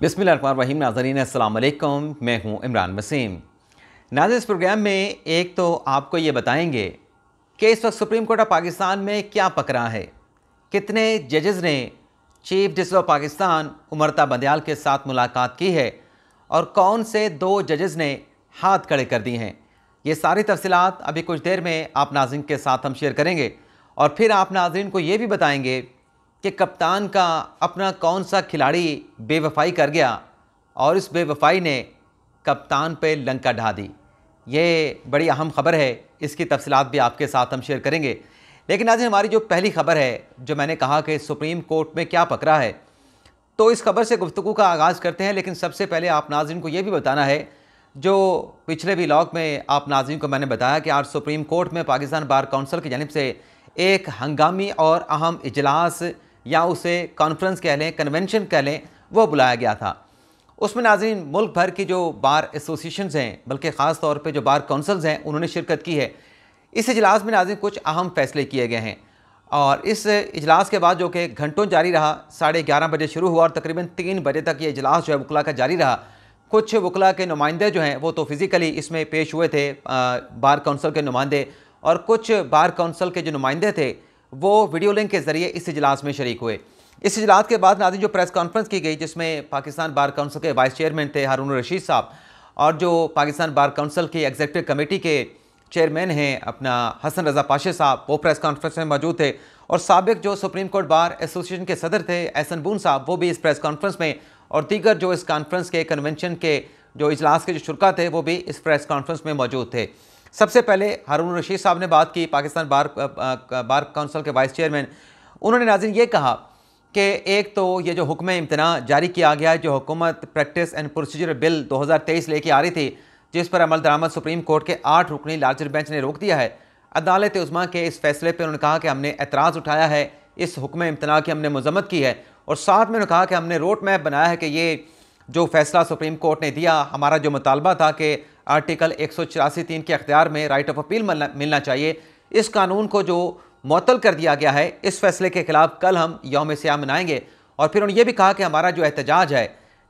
बिसमिल रहीम नाजरीन अल्लाम मैं हूँ इमरान वसीम नाजर इस प्रोग्राम में एक तो आपको ये बताएंगे कि इस वक्त सुप्रीम कोर्ट ऑफ पाकिस्तान में क्या पकड़ा है कितने जजेज़ ने चीफ जस्टिस ऑफ पाकिस्तान उमरता बंदयाल के साथ मुलाकात की है और कौन से दो जजेज़ ने हाथ खड़े कर दिए हैं ये सारी तफसलत अभी कुछ देर में आप नाजरन के साथ हम शेयर करेंगे और फिर आप नाजरन को ये भी बताएँगे कि कप्तान का अपना कौन सा खिलाड़ी बेवफाई कर गया और इस बेवफाई ने कप्तान पे लंका ढा दी ये बड़ी अहम खबर है इसकी तफसलत भी आपके साथ हम शेयर करेंगे लेकिन आज हमारी जो पहली खबर है जो मैंने कहा कि सुप्रीम कोर्ट में क्या पकड़ा है तो इस खबर से गुफ्तु का आगाज़ करते हैं लेकिन सबसे पहले आप नाजिन को ये भी बताना है जो पिछले भी लॉक में आप नाजिन को मैंने बताया कि आज सुप्रीम कोर्ट में पाकिस्तान बार कौंसल की जानब से एक हंगामी और अहम इजलास या उसे कॉन्फ्रेंस कह लें कन्वेंशन कह लें वो बुलाया गया था उसमें नाजीन मुल्क भर की जो बार एसोसिएशन हैं बल्कि ख़ास तौर पर जो बार कौंसल्स हैं उन्होंने शिरकत की है इस इजलास में नाजीन कुछ अहम फैसले किए गए हैं और इस इजलास के बाद जो कि घंटों जारी रहा साढ़े ग्यारह बजे शुरू हुआ और तकरीबन तीन बजे तक ये इजलास जो है वकला का जारी रहा कुछ वकला के नुमाइंदे जो हैं वो तो फ़िज़िकली इसमें पेश हुए थे बार कौंसल के नुमाइंदे और कुछ बार कौंसल के जो नुमाइंदे थे वो वीडियो लिंक के ज़रिए इस इजलास में शरीक हुए इस इजलास के बाद नादिन जो प्रेस कॉन्फ्रेंस की गई जिसमें पाकिस्तान बार काउंसिल के वाइस चेयरमैन थे हारून रशीद साहब और जो पाकिस्तान बार काउंसिल की एग्जीक्यूटिव कमेटी के चेयरमैन हैं अपना हसन रज़ा पाशे साहब वो प्रेस कॉन्फ्रेंस में मौजूद थे और सबक जो सुप्रीम कोर्ट बार एसोसिएशन के सदर थे एहसन बून साहब वो भी इस प्रेस कॉन्फ्रेंस में और दीगर जो इस कॉन्फ्रेंस के कन्वेंशन के जो इजलास के जो शुरा थे वो भी इस प्रेस कॉन्फ्रेंस में मौजूद थे सबसे पहले हारून रशीद साहब ने बात की पाकिस्तान बार बार काउंसिल के वाइस चेयरमैन उन्होंने नाजिन ये कहा कि एक तो ये जो हुक्म इम्तना जारी किया गया है जो हुकूमत प्रैक्टिस एंड प्रोसीजर बिल 2023 लेके आ रही थी जिस पर अमल दरामद सुप्रीम कोर्ट के आठ रुकनी लार्जर बेंच ने रोक दिया है अदालत उस्मा के इस फैसले पर उन्होंने कहा कि हमने एतराज़ उठाया है इस हुक्म इम्तना की हमने मजम्मत की है और साथ में उन्होंने कहा कि हमने रोड मैप बनाया है कि ये जो फैसला सुप्रीम कोर्ट ने दिया हमारा जो मुतालबा था कि आर्टिकल एक सौ चौरासी तीन के अख्तियार में राइट ऑफ अपील मिलना चाहिए इस कानून को जो मअतल कर दिया गया है इस फैसले के ख़िलाफ़ कल हम योम स्याह मनाएंगे और फिर उन्होंने ये भी कहा कि हमारा जो एहतजाज है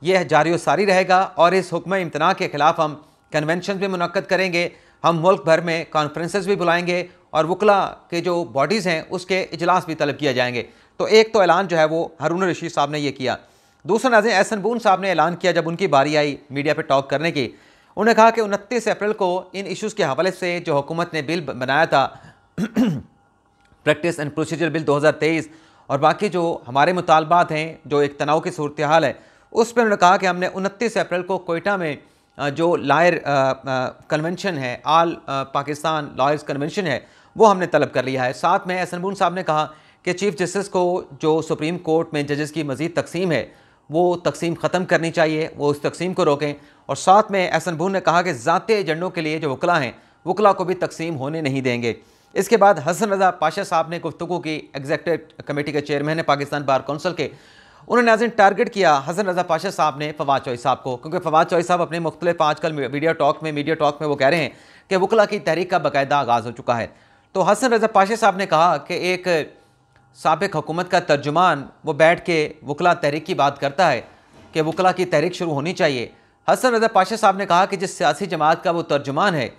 यह जारी सारी रहेगा और इस हुक्म इम्तना के ख़िलाफ़ हम कन्वेंशन भी मुनद करेंगे हम मुल्क भर में कॉन्फ्रेंसेस भी बुलाएंगे और वकला के जो बॉडीज़ हैं उसके इजलास भी तलब किया जाएंगे तो एक तो ऐलान जो है वो हरून रशीद साहब ने ये किया दूसरा नाजिन एहसन बून साहब ने ऐलान किया जब उनकी बारी आई मीडिया पर टॉक करने की उन्होंने कहा कि उनतीस अप्रैल को इन इशूज़ के हवाले से जो हुकूमत ने बिल बनाया था प्रैक्टिस एंड प्रोसीजर बिल 2023 और बाकी जो हमारे मुतालबात हैं जो एक तनाव की सूरत हाल है उस पर उन्होंने कहा कि हमने उनतीस अप्रैल को कोयटा में जो लायर कन्वेंशन है आल पाकिस्तान लॉयर्स कन्वेंशन है वो हमने तलब कर लिया है साथ में एहसन साहब ने कहा कि चीफ जस्टिस को जो सुप्रीम कोर्ट में जजेस की मजीद तकसीम है वो तकसीम ख़त्म करनी चाहिए वो उस तकसीम को रोकें और साथ में एहसन भून ने कहा कि ज़ाती एजेंडों के लिए जो वकला हैं वकला को भी तकसीम होने नहीं देंगे इसके बाद हसन रजा पाशा साहब ने गुफ्तु की एग्जेक्टिव कमेटी के चेयरमैन है पाकिस्तान बार कौंसिल के उन्होंने आज टारगेट किया हसन रजा पाशा साहब ने फवाद चौई साहब को क्योंकि फवाद चौई साहब अपने मुख्तलिफ आजकल मीडिया टॉक में मीडिया टॉक में वो कह रहे हैं कि वकला की तहरीक का बाकायदा आगाज़ हो चुका है तो हसन रजा पाशा साहब ने कहा कि एक सबक हुकूमत का तर्जुमान वो बैठ के वकला तहरीक की बात करता है कि वकला की तहरीक शुरू होनी चाहिए हसन रजा पाशा साहब ने कहा कि जिस सियासी जमात का वो तर्जुमान है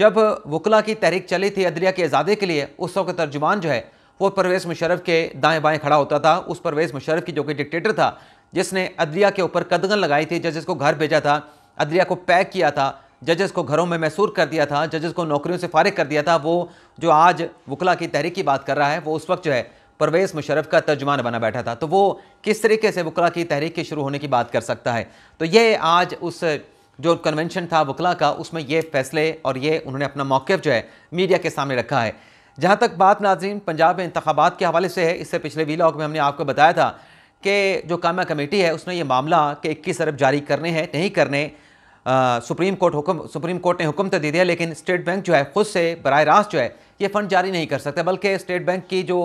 जब वकला की तहरीक चली थी अदलिया के आज़ादी के लिए उस वक्त तर्जुमान जो है वो परवेज़ मुशरफ के दाएँ बाएँ खड़ा होता था उस परवेज़ मुशरफ की जो कि डिक्टेटर था जिसने अदलिया के ऊपर कदगन लगाई थी जजेस को घर भेजा था अदलिया को पैक किया था जजेस को घरों में मैसूर कर दिया था जजेस को नौकरियों से फारिग कर दिया था वो जो आज वकला की तहरीक की बात कर रहा है वो उस वक्त जो है परवेज़ मुशरफ का तर्जमान बना बैठा था तो वो किस तरीके से वकला की तहरीक के शुरू होने की बात कर सकता है तो ये आज उस जो कन्वेंशन था वकला का उसमें ये फैसले और ये उन्होंने अपना मौक़ जो है मीडिया के सामने रखा है जहाँ तक बात नाजीन पंजाब में इंतबात के हवाले से है इससे पिछले वीलॉग में हमने आपको बताया था कि जो कामा कमेटी है उसने ये मामला कि इक्कीस अरब जारी करने हैं नहीं करने आ, सुप्रीम कोर्ट हुक्म सुप्रीम कोर्ट ने हुक्म तो दे दिया लेकिन स्टेट बैंक जो है ख़ुद से बर रास्त जो है ये फ़ंड जारी नहीं कर सकता बल्कि स्टेट बैंक की जो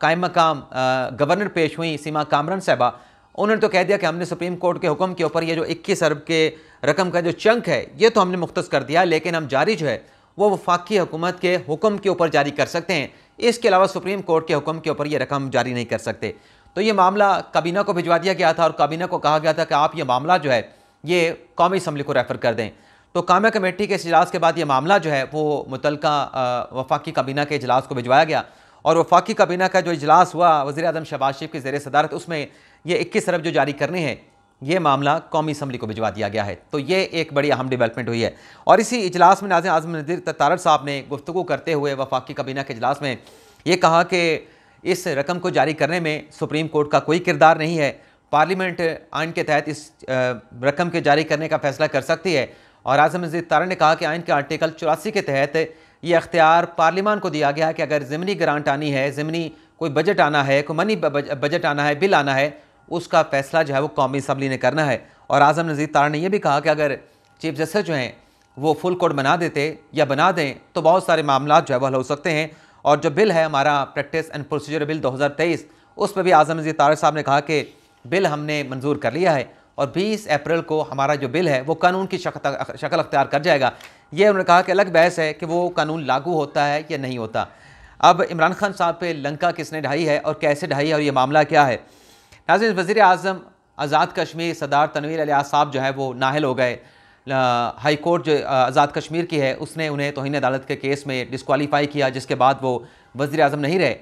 कायम मकाम गवर्नर पेश हुई सीमा कामरन साहबा उन्होंने तो कह दिया कि हमने सुप्रीम कोर्ट के हुक्म के ऊपर ये जो इक्कीस अरब के रकम का जो चंक है ये तो हमने मुख्त कर दिया लेकिन हम जारी जो है वो वफाकी हुकूमत के हुक्म के ऊपर जारी कर सकते हैं इसके अलावा सुप्रीम कोर्ट के हुक्म के ऊपर ये रकम जारी नहीं कर सकते तो ये मामला काबीना को भिजवा दिया गया था और काबीना को कहा गया था कि आप ये मामला जो है ये कौमी असम्बली को रेफ़र कर दें तो काम कमेटी के इजलास के बाद ये मामला जो है वो मुतलका वफाकी काबीना के इजलास को भिजवाया गया और वफाकी काबीना का जो इजलास हुआ वजी अजम शहबाज शरीफ के जेर सदारत उसमें ये इक्कीस अरब जो जारी करने हैं ये मामला कौमी असम्बली को भिजवा दिया गया है तो ये एक बड़ी अहम डेवलपमेंट हुई है और इसी इजलास में नाजिम आजम नज़ीर तारड़ साहब ने गुफ्तु करते हुए वफाकी काबीना के अजलास में ये कहा कि इस रकम को जारी करने में सुप्रीम कोर्ट का कोई किरदार नहीं है पार्लियामेंट आइन के तहत इस रकम के जारी करने का फैसला कर सकती है और आजम नज़ीर तारड़ ने कहा कि आइन के आर्टिकल चौरासी के तहत ये अख्तियार पार्लियामान को दिया गया है कि अगर ज़मनी ग्रांट आनी है ज़मनी कोई बजट आना है कोई मनी बजट आना है बिल आना है उसका फैसला जो है वो कौमी असम्बली ने करना है और आज़म नज़ीर तार ने यह भी कहा कि अगर चीफ जस्टिस जो हैं वो फुल कोड बना देते या बना दें तो बहुत सारे मामला जो है वो हल हो सकते हैं और जो बिल है हमारा प्रैक्टिस एंड प्रोसीजर बिल 2023 उस पर भी आज़म नज़ीर तार साहब ने कहा कि बिल हमने मंजूर कर लिया है और 20 अप्रैल को हमारा जो बिल है वो कानून की शक्ल अख्तियार कर जाएगा ये उन्होंने कहा कि अलग बहस है कि वो कानून लागू होता है या नहीं होता अब इमरान खान साहब पे लंका किसने ढाई है और कैसे ढाई है और ये मामला क्या है नाजिन वज़ी अजम आज़ाद कश्मीर सदार तनवीर अलिया साहब जो है वो नाहल हो गए हाई कोर्ट जो आज़ाद कश्मीर की है उसने उन्हें तोहन अदालत के केस में डिसकॉलीफाई किया जिसके बाद वो वज़ी अजम नहीं रहे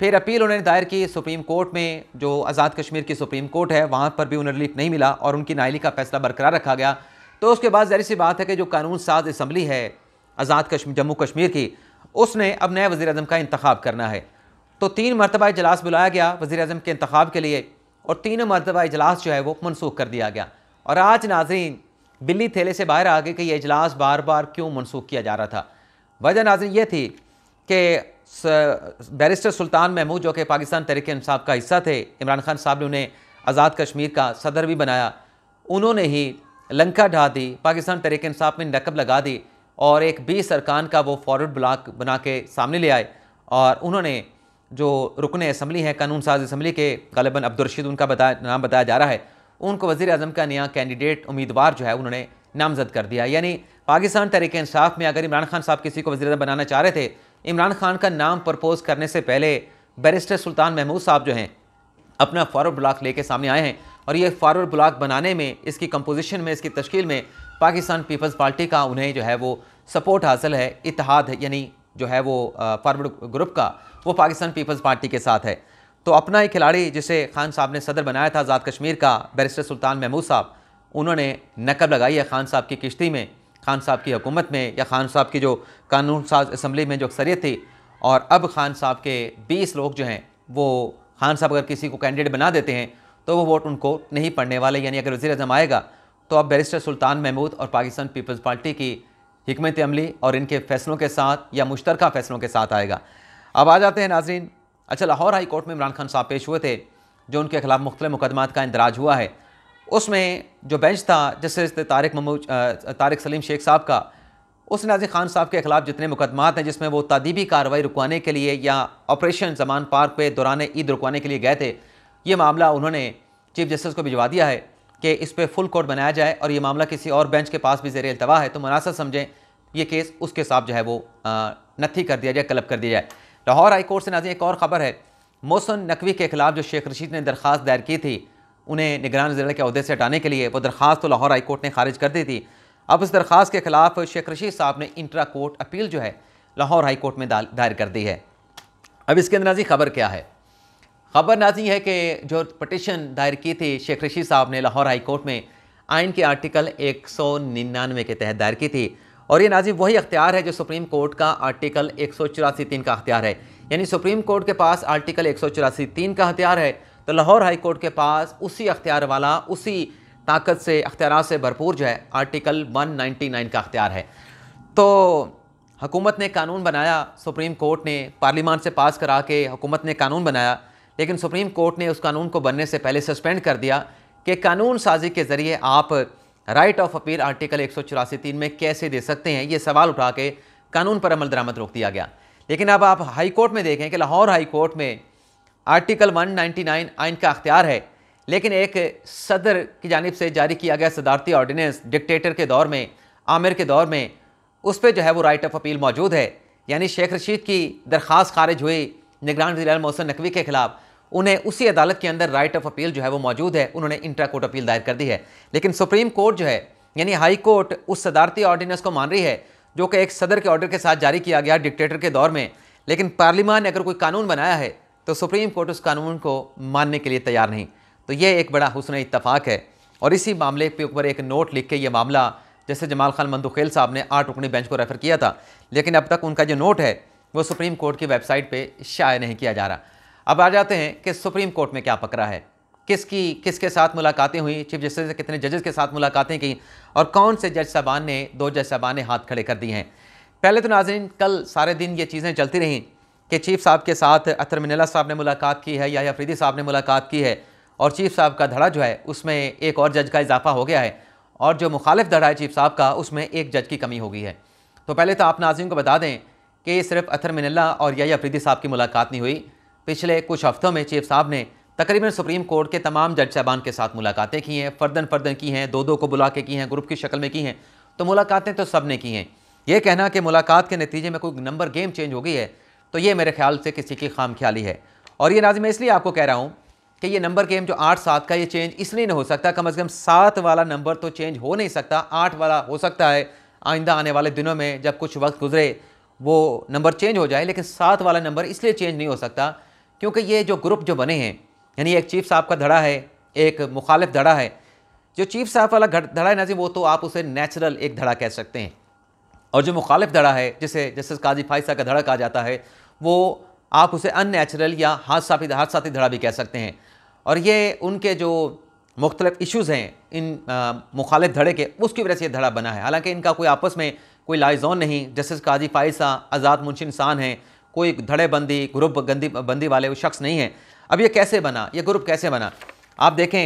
फिर अपील उन्होंने दायर की सुप्रीम कोर्ट में जो आज़ाद कश्मीर की सुप्रीम कोर्ट है वहाँ पर भी उन्हें रिलीफ नहीं मिला और उनकी नाहली का फैसला बरकरार रखा गया तो उसके बाद जहरी सी बात है कि जो कानून साज इसम्बली है आज़ाद कश्मीर जम्मू कश्मीर की उसने अब नए वज़ी अजम का इंतखब करना है तो तीन मरतबा इजलास बुलाया गया वज़ी अजम के इंतबाब के लिए और तीनों मरतबा इजलास जो है वो मनसूख कर दिया गया और आज नाजरीन बिल्ली थैले से बाहर आ गए कि यह इजलास बार बार क्यों मनसूख किया जा रहा था वजह नाजरीन ये थी कि बैरिस्टर सुल्तान महमूद जो कि पाकिस्तान तहरीक इंसाब का हिस्सा थे इमरान खान साहब ने उन्हें आज़ाद कश्मीर का सदर भी बनाया उन्होंने ही लंका ढा दी पाकिस्तान तरीके इंसाफ में नकब लगा दी और एक बी सरकान का वो फॉरवर्ड ब्लॉक बना के सामने ले आए और उन्होंने जो रुकन असम्बली हैं कानून साज इसम्बली के गलबन अब्दुलरशीद उनका बताया नाम बताया जा रहा है उनको वज़ी अजम का नया कैंडिडेट उम्मीदवार जो है उन्होंने नामजद कर दिया यानी पाकिस्तान तरीके इंसाफ में अगर इमरान खान साहब किसी को वजी अजम बनाना चाह रहे थे इमरान खान का नाम प्रपोज करने से पहले बैरिस्टर सुल्तान महमूद साहब जो हैं अपना फॉरवर्ड ब्लॉक लेके सामने आए हैं और ये फॉरवर्ड ब्लॉक बनाने में इसकी कंपोजिशन में इसकी तश्ील में पाकिस्तान पीपल्स पार्टी का उन्हें जो है वो सपोर्ट हासिल है इतिहाद यानी जो है वो फॉरवर्ड ग्रुप का वो पाकिस्तान पीपल्स पार्टी के साथ है तो अपना एक खिलाड़ी जिसे खान साहब ने सदर बनाया था आज़ाद कश्मीर का बैरिस्टर सुल्तान महमूद साहब उन्होंने नकब लगाई है खान साहब की किश्ती में खान साहब की हुकूमत में या खान साहब की जो कानून साज असम्बली में जो अक्सरियत थी और अब खान साहब के बीस लोग जो हैं वो खान साहब अगर किसी को कैंडिडेट बना देते हैं तो वो वोट उनको नहीं पड़ने वाले यानी अगर वजी अजम आएगा तो अब बैरिस्टर सुल्तान महमूद और पाकिस्तान पीपल्स पार्टी की हमत अमली और इनके फैसलों के साथ या मुश्तरका फैसलों के साथ आएगा अब आ जाते हैं नाजरीन अच्छा लाहौर हाई कोर्ट में इमरान खान साहब पेश हुए थे जो उनके खिलाफ मुख्तलि मुकदमात का इंदराज हुआ है उसमें जो बेंच था जस्टिस तारक महमूद तारिक सलीम शेख साहब का उसने नाजिर खान साहब के खिलाफ जितने मुकदमात हैं जिसमें वो तदीबी कार्रवाई रुकवाने के लिए या ऑपरेशन जमान पार्क पे दौरान ईद रुकवाने के लिए गए थे ये मामला उन्होंने चीफ जस्टिस को भिजवा दिया है कि इस पर फुल कोर्ट बनाया जाए और ये मामला किसी और बेंच के पास भी जेर अल्तवा है तो मुनासर समझें ये केस उसके साथ जो है वो नथी कर दिया जाए कलब कर दिया जाए लाहौर हाई कोर्ट से नाजी एक और ख़बर है मोहसन नकवी के खिलाफ जो शेख रशीद ने दरख्वास्त दायर की थी उन्हें निगरान जिले के अहदे से हटाने के लिए वो दरख्वास्त तो लाहौर हाई कोर्ट ने खारिज कर दी थी अब इस दरख्वास्त के खिलाफ शेख रशीद साहब ने इंट्रा कोर्ट अपील जो है लाहौर हाई कोर्ट में दायर कर दी है अब इसके अंदर नाजी खबर क्या है खबर नाजी है कि जो पटिशन दायर की थी शेख रशीद साहब ने लाहौर हाई कोर्ट में आइन के आर्टिकल एक सौ निन्यानवे के तहत दायर की थी और ये नाजी वही अख्तियार है जो सुप्रीम कोर्ट का आर्टिकल एक सौ चौरासी तीन का अख्तियार है यानी सुप्रीम कोर्ट के पास आर्टिकल एक सौ चौरासी तीन का हथियार है तो लाहौर हाई कोर्ट के पास उसी अख्तियार वाला उसी ताकत से अख्तियार से भरपूर जो है आर्टिकल वन नाइन्टी नाइन का अख्तियार है तो हुकूमत ने कानून बनाया सुप्रीम कोर्ट ने पार्लियामान से पास करा के हुकूमत ने कानून बनाया लेकिन सुप्रीम कोर्ट ने उस कानून को बनने से पहले सस्पेंड कर दिया कि कानून साजी के ज़रिए आप राइट ऑफ अपील आर्टिकल एक सौ तीन में कैसे दे सकते हैं ये सवाल उठा के कानून पर अमल दरामद रोक दिया गया लेकिन अब आप हाई कोर्ट में देखें कि लाहौर हाई कोर्ट में आर्टिकल 199 आइन का अख्तियार है लेकिन एक सदर की जानब से जारी किया गया सदारती ऑर्डीनेंस डिक्टेटर के दौर में आमिर के दौर में उस पर जो है वो राइट ऑफ अपील मौजूद है यानी शेख रशीद की दरख्वास्त खारिज हुई निगरान जिला मोहसन नकवी के खिलाफ उन्हें उसी अदालत के अंदर राइट ऑफ अपील जो है वो मौजूद है उन्होंने इंट्रा कोर्ट अपील दायर कर दी है लेकिन सुप्रीम कोर्ट जो है यानी हाई कोर्ट उस सदारती ऑर्डिनेंस को मान रही है जो कि एक सदर के ऑर्डर के साथ जारी किया गया डिक्टेटर के दौर में लेकिन पार्लियामान ने अगर कोई कानून बनाया है तो सुप्रीम कोर्ट उस कानून को मानने के लिए तैयार नहीं तो ये एक बड़ा हुसन इतफाक़ है और इसी मामले के ऊपर एक नोट लिख के ये मामला जैसे जमाल खान मंदुखेल साहब ने आठ रुकनी बेंच को रेफ़र किया था लेकिन अब तक उनका जो नोट है वो सुप्रीम कोर्ट की वेबसाइट पे शाये नहीं किया जा रहा अब आ जाते हैं कि सुप्रीम कोर्ट में क्या पकड़ा है किसकी किसके साथ मुलाकातें हुई चीफ जस्टिस से कितने जजेस के साथ मुलाकातें की और कौन से जज साहबान ने दो जज साहबान ने हाथ खड़े कर दिए हैं पहले तो नाजरीन कल सारे दिन ये चीज़ें चलती रहीं कि चीफ साहब के साथ अतर मिनला साहब ने मुलाकात की है या अफरीदी साहब ने मुलाकात की है और चीफ साहब का धड़ा जो है उसमें एक और जज का इजाफा हो गया है और जो मुखालिफ धड़ा है चीफ साहब का उसमें एक जज की कमी हो गई है तो पहले तो आप नाजिम को बता दें कि सिर्फ अतर मिनला और या अफरीदी साहब की मुलाकात नहीं हुई पिछले कुछ हफ्तों में चीफ साहब ने तकरीबन सुप्रीम कोर्ट के तमाम जज साहबान के साथ मुलाकातें की हैं फर्दन फर्दन की हैं दो दो को बुला के की हैं ग्रुप की शक्ल में की हैं तो मुलाकातें तो सब ने की हैं ये कहना कि मुलाकात के नतीजे में कोई नंबर गेम चेंज हो गई है तो ये मेरे ख्याल से किसी की खाम ख्याली है और ये नाजी मैं इसलिए आपको कह रहा हूँ कि ये नंबर गेम जो आठ सात का ये चेंज इसलिए नहीं हो सकता कम अज़ कम सात वाला नंबर तो चेंज हो नहीं सकता आठ वाला हो सकता है आइंदा आने वाले दिनों में जब कुछ वक्त गुजरे वो नंबर चेंज हो जाए लेकिन सात वाला नंबर इसलिए चेंज नहीं हो सकता क्योंकि ये जो ग्रुप जो बने हैं यानी एक चीफ साहब का धड़ा है एक मुखालिफ धड़ा है जो चीफ साहब वाला धड़ा है नाजी वो तो आप उसे नेचुरल एक धड़ा कह सकते हैं और जो मुखालिफ धड़ा है जिसे जस्टिस काजी फाइसा का धड़ा कहा जाता है वो आप उसे अननेचुरल या हादसाफी हादसाती धड़ा भी कह सकते हैं और ये उनके जो मुख्तलिफ इशूज़ हैं इन मुखालिफ धड़े के उसकी वजह से ये धड़ा बना है हालांकि इनका कोई आपस में कोई लाइजोन नहीं जस्टिस काजी फाइसा आज़ाद मुंशी इंसान हैं कोई धड़ेबंदी ग्रुप गंदी बंदी वाले वो शख्स नहीं है अब ये कैसे बना ये ग्रुप कैसे बना आप देखें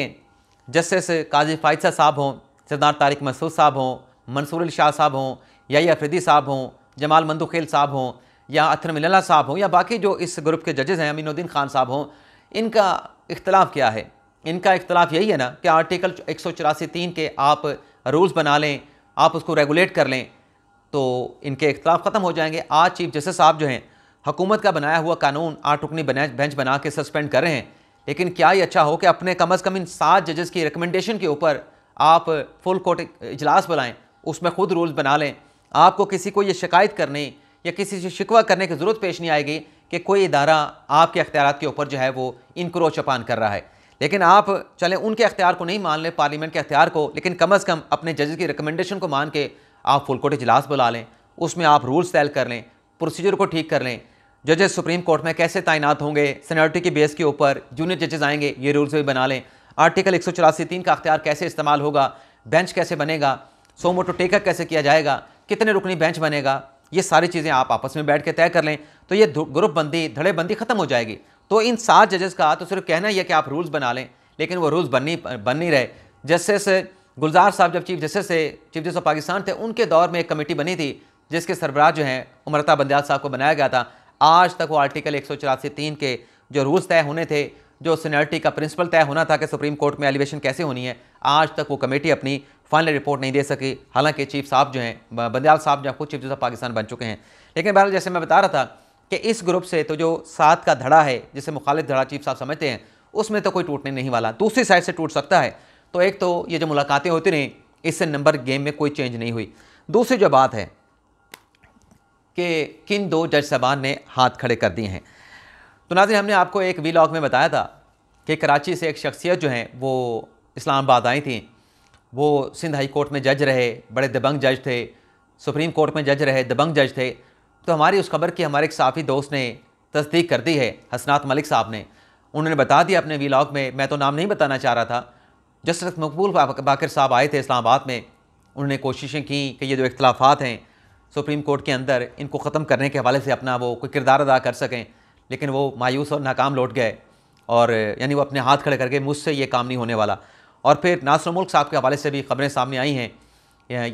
जस्टिस काजी फाइसा साहब हों सरदार तारिक मसूद साहब हों मंसूर शाह साहब हों या अफरीदी साहब हों जमाल मंदूखेल साहब हों या अथर मिल्ला साहब हों या बाकी जो इस ग्रुप के जजेज़ हैं अमीनुद्दीन खान साहब हों इनका इख्तलाफ क्या है इनका इख्तलाफ यही है ना कि आर्टिकल एक सौ चौरासी तीन के आप रूल्स बना लें आप उसको रेगुलेट कर लें तो इनके इख्तलाफ ख़त्म हो जाएंगे आज चीफ जस्टिस साहब जो हैं हुकूमत का बनाया हुआ कानून आठ रुकनी बेंच बना के सस्पेंड कर रहे हैं लेकिन क्या ये अच्छा हो कि अपने कम अज़ कम इन सात जजेस की रिकमेंडेशन के ऊपर आप फुल कोर्ट इजलास बुलाएं उसमें खुद रूल्स बना लें आपको किसी को ये शिकायत करने या किसी से शिकवा करने की ज़रूरत पेश नहीं आएगी कि कोई इदारा आपके अख्तियार के ऊपर जो है वो इनक्रोच अपान कर रहा है लेकिन आप चलें उनके अख्तियार को नहीं मान लें पार्लियामेंट के अख्तियार को लेकिन कम अज़ कम अपने जजेस की रिकमेंडेशन को मान के आप फुल कोर्ट इजलास बुला लें उसमें आप रूल्स तैल कर लें प्रोसीजर को ठीक कर लें जजेस सुप्रीम कोर्ट में कैसे तैनात होंगे सीनियरिटी के बेस के ऊपर जूनियर जजेस आएंगे ये रूल्स भी बना लें आर्टिकल एक तीन का अख्तियार कैसे इस्तेमाल होगा बेंच कैसे बनेगा सो मोटो टेकअप कैसे किया जाएगा कितने रुकनी बेंच बनेगा ये सारी चीज़ें आप आपस में बैठ के तय कर लें तो ये ग्रुप बंदी धड़ेबंदी खत्म हो जाएगी तो इन सात जजेस का तो सिर्फ कहना ही है कि आप रूल्स बना लें लेकिन वो रूल्स बननी बन नहीं रहे जस्टिस गुलजार साहब जब चीफ जस्टिस थे चीफ जस्टिस ऑफ पाकिस्तान थे उनके दौर में एक कमेटी बनी थी जिसके सरबराह जो हैं उमरता बंदयाल साहब को बनाया गया था आज तक वो आर्टिकल एक सौ तीन के जो रूल्स तय होने थे जो सीनियरिटी का प्रिंसिपल तय होना था कि सुप्रीम कोर्ट में एलिवेशन कैसे होनी है आज तक वो कमेटी अपनी फाइनल रिपोर्ट नहीं दे सकी हालांकि चीफ साहब जो हैं बंदयाल साहब जो खुद चीफ जस्टिस पाकिस्तान बन चुके हैं लेकिन बहरहाल जैसे मैं बता रहा था कि इस ग्रुप से तो जो साथ का धड़ा है जिसे मुखालिफ धड़ा चीफ साहब समझते हैं उसमें तो कोई टूटने नहीं वाला दूसरी साइड से टूट सकता है तो एक तो ये जो मुलाकातें होती रहीं इससे नंबर गेम में कोई चेंज नहीं हुई दूसरी जो बात है कि किन दो जज साहबान ने हाथ खड़े कर दिए हैं तो नाजिर हमने आपको एक वी में बताया था कि कराची से एक शख्सियत जो हैं वो इस्लामाबाद आई थी वो सिंध हाई कोर्ट में जज रहे बड़े दबंग जज थे सुप्रीम कोर्ट में जज रहे दबंग जज थे तो हमारी उस खबर की हमारे एक साफ़ी दोस्त ने तस्दीक कर दी है हसनात मलिक साहब ने उन्होंने बता दिया अपने वी में मैं तो नाम नहीं बताना चाह रहा था जस्टिस मकबूल बाकर साहब आए थे इस्लामाबाद में उन्होंने कोशिशें की कि ये जो इख्तलाफात हैं सुप्रीम कोर्ट के अंदर इनको ख़त्म करने के हवाले से अपना वो कोई किरदार अदा कर सकें लेकिन वो मायूस और नाकाम लौट गए और यानी वो अपने हाथ खड़े करके मुझसे ये काम नहीं होने वाला और फिर नासर मुल्क साहब के हवाले से भी खबरें सामने आई हैं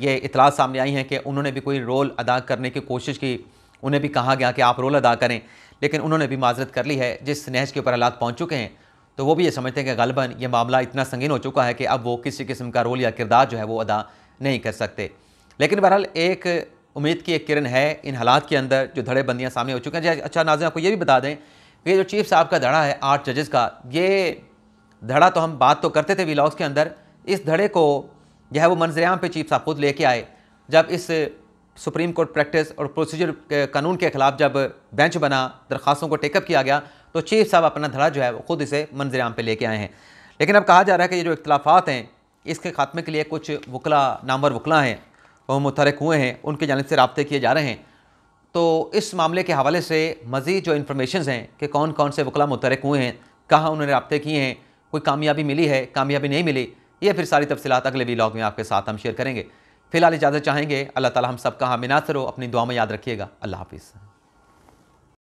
ये इतलात सामने आई हैं कि उन्होंने भी कोई रोल अदा करने की कोशिश की उन्हें भी कहा गया कि आप रोल अदा करें लेकिन उन्होंने भी माजरत कर ली है जिस नहज के ऊपर हालात पहुँच चुके हैं तो वो भी ये समझते हैं कि गलबन ये मामला इतना संगीन हो चुका है कि अब वो किसी किस्म का रोल या किरदार जो है वो अदा नहीं कर सकते लेकिन बहरहाल एक उम्मीद की एक किरण है इन हालात के अंदर जो धड़ेबंदियाँ सामने हो चुकी हैं अच्छा नाजन आपको ये भी बता दें कि जो चीफ साहब का धड़ा है आठ जजेस का ये धड़ा तो हम बात तो करते थे व्लाग्स के अंदर इस धड़े को जो है वो मंजरेआम पे चीफ साहब खुद लेके आए जब इस सुप्रीम कोर्ट प्रैक्टिस और प्रोसीजर कानून के खिलाफ जब बेंच बना दरखास्तों को टेकअप किया गया तो चीफ साहब अपना धड़ा जो है वो खुद इसे मंजरेआम पे लेके आए हैं लेकिन अब कहा जा रहा है कि ये जो इख्तलाफात हैं इसके खात्मे के लिए कुछ वकला नामवर वकला हैं और मुतरक हुए हैं उनकी जानब से रबते किए जा रहे हैं तो इस मामले के हवाले से मज़ीद जो इन्फॉर्मेशन हैं कि कौन कौन से वकला मुतरक हुए हैं कहाँ उन्होंने रबते किए हैं कोई कामयाबी मिली है कामयाबी नहीं मिली ये फिर सारी तफसीत अगले लॉग में आपके साथ हम शेयर करेंगे फिलहाल इजाज़त चाहेंगे अल्लाह ताली हम सब का हामिनासर हो अपनी दुआ में याद रखिएगा अल्लाह हाफिज़